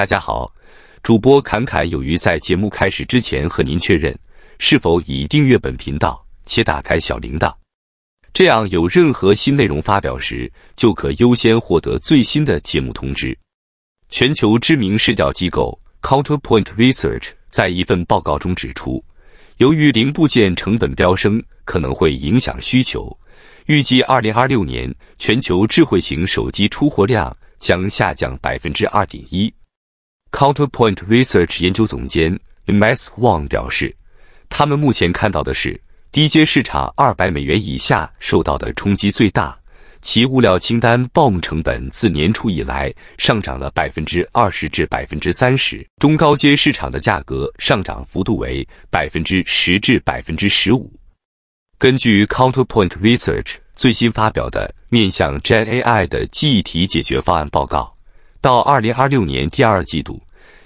大家好，主播侃侃有余在节目开始之前和您确认，是否已订阅本频道且打开小铃铛？这样有任何新内容发表时，就可优先获得最新的节目通知。全球知名市调机构 Counterpoint Research 在一份报告中指出，由于零部件成本飙升，可能会影响需求，预计二零二六年全球智慧型手机出货量将下降百分之二点一。Counterpoint Research 研究总监 m a s Wong 表示，他们目前看到的是低阶市场二百美元以下受到的冲击最大，其物料清单报幕成本自年初以来上涨了百分之二十至百分之三十。中高阶市场的价格上涨幅度为百分之十至百分之十五。根据 Counterpoint Research 最新发表的面向 Gen AI 的记忆体解决方案报告。到二零二六年第二季度，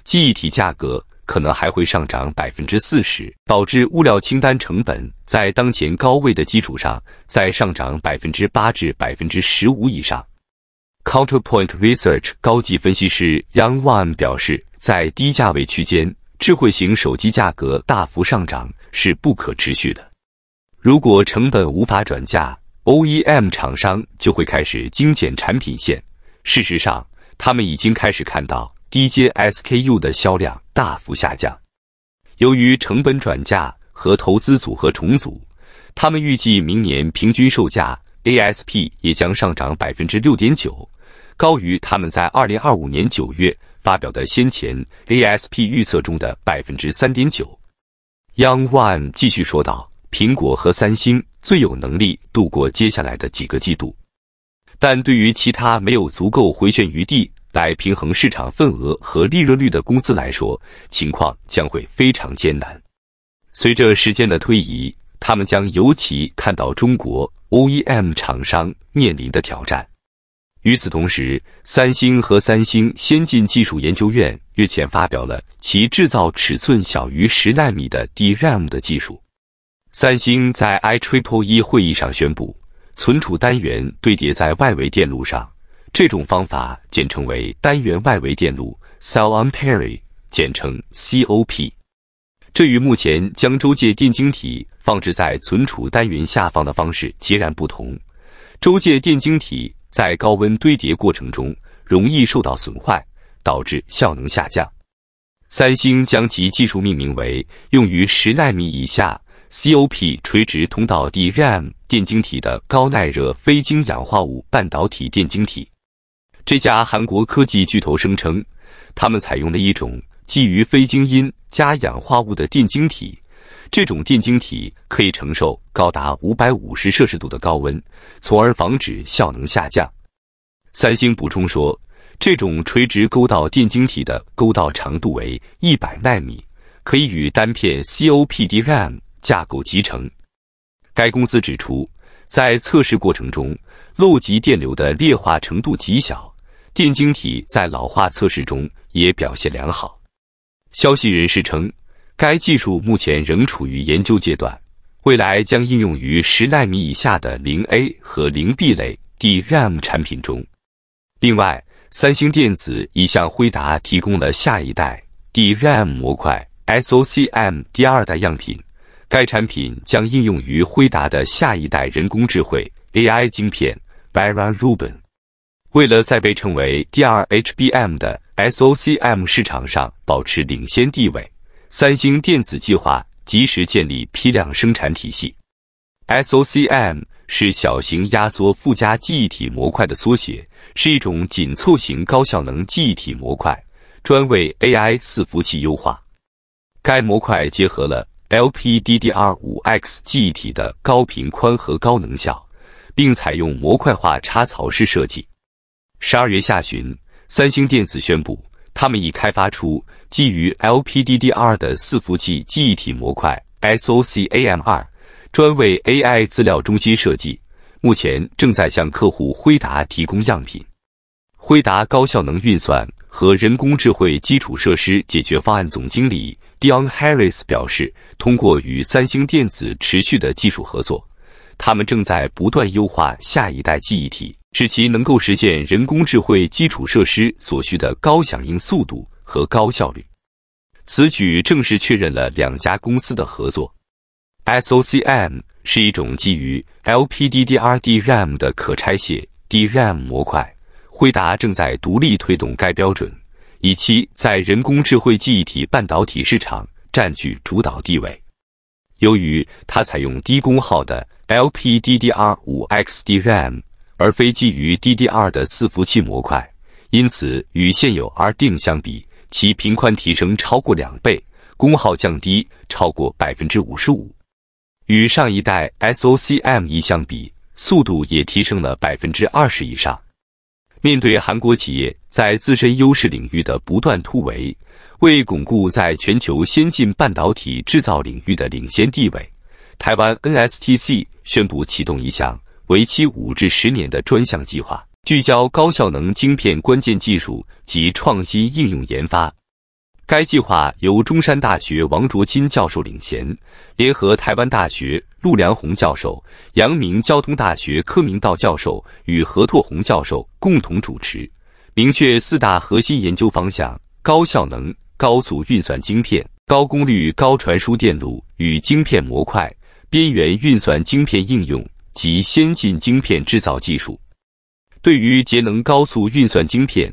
记忆体价格可能还会上涨百分之四十，导致物料清单成本在当前高位的基础上再上涨百分之八至百分之十五以上。Counterpoint Research 高级分析师 Young w a n 表示，在低价位区间，智慧型手机价格大幅上涨是不可持续的。如果成本无法转嫁，OEM 厂商就会开始精简产品线。事实上，他们已经开始看到低阶 SKU 的销量大幅下降，由于成本转嫁和投资组合重组，他们预计明年平均售价 ASP 也将上涨百分之六点九，高于他们在二零二五年九月发表的先前 ASP 预测中的百分之三点九。Young One 继续说道：“苹果和三星最有能力度过接下来的几个季度，但对于其他没有足够回旋余地。”来平衡市场份额和利润率的公司来说，情况将会非常艰难。随着时间的推移，他们将尤其看到中国 OEM 厂商面临的挑战。与此同时，三星和三星先进技术研究院日前发表了其制造尺寸小于十纳米的 DRAM 的技术。三星在 I Triple E 会议上宣布，存储单元堆叠在外围电路上。这种方法简称为单元外围电路 c e l l o n p e r r y 简称 COP。这与目前将周界电晶体放置在存储单元下方的方式截然不同。周界电晶体在高温堆叠过程中容易受到损坏，导致效能下降。三星将其技术命名为用于十纳米以下 COP 垂直通道 DRAM 电晶体的高耐热非晶氧化物半导体电晶体。这家韩国科技巨头声称，他们采用了一种基于非晶因加氧化物的电晶体，这种电晶体可以承受高达五百五十摄氏度的高温，从而防止效能下降。三星补充说，这种垂直沟道电晶体的沟道长度为一百纳米，可以与单片 COPDRAM 架构集成。该公司指出，在测试过程中，漏极电流的劣化程度极小。电晶体在老化测试中也表现良好。消息人士称，该技术目前仍处于研究阶段，未来将应用于十纳米以下的零 A 和零 B 类 DRAM 产品中。另外，三星电子已向辉达提供了下一代 DRAM 模块 SOCM 第二代样品，该产品将应用于辉达的下一代人工智慧 AI 晶片 Vera Rubin。为了在被称为 DRHBM 的 SOCM 市场上保持领先地位，三星电子计划及时建立批量生产体系。SOCM 是小型压缩附加记忆体模块的缩写，是一种紧凑型高效能记忆体模块，专为 AI 伺服器优化。该模块结合了 LPDDR5X 记忆体的高频、宽和高能效，并采用模块化插槽式设计。十二月下旬，三星电子宣布，他们已开发出基于 LPDDR 的伺服器记忆体模块 SOCAM2，专为 AI 资料中心设计，目前正在向客户辉达提供样品。辉达高效能运算和人工智慧基础设施解决方案总经理 Dion Harris 表示，通过与三星电子持续的技术合作，他们正在不断优化下一代记忆体。使其能够实现人工智慧基础设施所需的高响应速度和高效率。此举正式确认了两家公司的合作。SOCM 是一种基于 LPDDRDRAM 的可拆卸 DRAM 模块。辉达正在独立推动该标准，以期在人工智慧记忆体半导体市场占据主导地位。由于它采用低功耗的 LPDDR5XDRAM。而非基于 DDR 的伺服器模块，因此与现有 r d m 相比，其频宽提升超过两倍，功耗降低超过百分之五十五。与上一代 SOCM 一相比，速度也提升了百分之二十以上。面对韩国企业在自身优势领域的不断突围，为巩固在全球先进半导体制造领域的领先地位，台湾 NSTC 宣布启动一项。为期五至十年的专项计划，聚焦高效能晶片关键技术及创新应用研发。该计划由中山大学王卓钦教授领衔，联合台湾大学陆良宏教授、阳明交通大学柯明道教授与何拓宏教授共同主持，明确四大核心研究方向：高效能高速运算晶片、高功率高传输电路与晶片模块、边缘运算晶片应用。及先进晶片制造技术，对于节能高速运算晶片，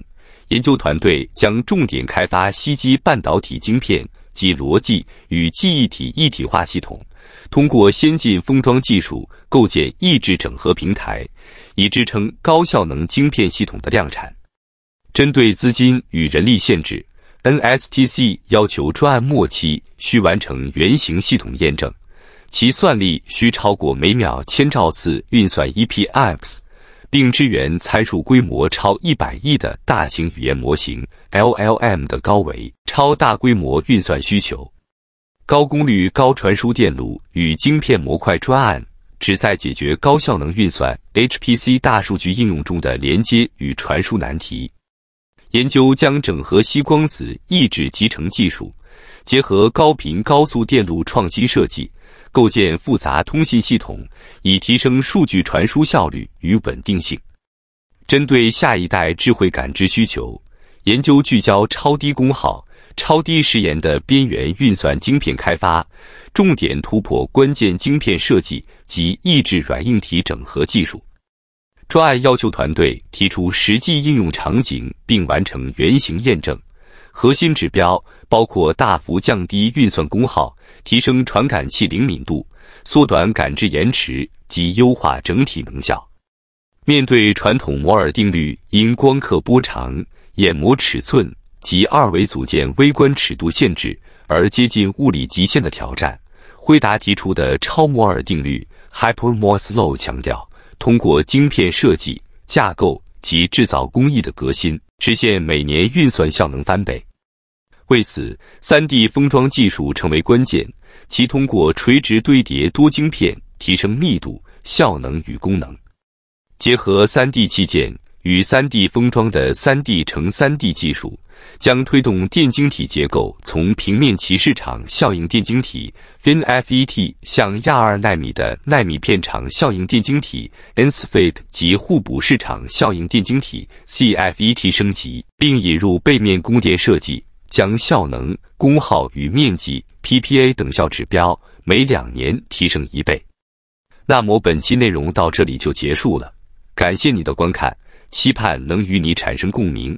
研究团队将重点开发吸积半导体晶片及逻辑与记忆体一体化系统，通过先进封装技术构建抑制整合平台，以支撑高效能晶片系统的量产。针对资金与人力限制，NSTC 要求专案末期需完成原型系统验证。其算力需超过每秒千兆次运算 （EPX），并支援参数规模超一百亿的大型语言模型 （LLM） 的高维超大规模运算需求。高功率高传输电路与晶片模块专案旨在解决高效能运算 （HPC） 大数据应用中的连接与传输难题。研究将整合吸光子抑制集成技术，结合高频高速电路创新设计。构建复杂通信系统，以提升数据传输效率与稳定性。针对下一代智慧感知需求，研究聚焦超低功耗、超低时延的边缘运算晶片开发，重点突破关键晶片设计及抑制软硬体整合技术。专案要求团队提出实际应用场景，并完成原型验证。核心指标包括大幅降低运算功耗、提升传感器灵敏度、缩短感知延迟及优化整体能效。面对传统摩尔定律因光刻波长、眼膜尺寸及二维组件微观尺度限制而接近物理极限的挑战，辉达提出的超摩尔定律 （Hyper Moore's Law） 强调，通过晶片设计、架构及制造工艺的革新。实现每年运算效能翻倍，为此，3D 封装技术成为关键。其通过垂直堆叠多晶片，提升密度、效能与功能。结合 3D 器件与 3D 封装的 3D 乘 3D 技术。将推动电晶体结构从平面鳍市场效应电晶体 FinFET 向亚二纳米的纳米片场效应电晶体 NFinFET 及互补市场效应电晶体 c f e t 升级，并引入背面供电设计，将效能、功耗与面积 PPA 等效指标每两年提升一倍。那么本期内容到这里就结束了，感谢你的观看，期盼能与你产生共鸣。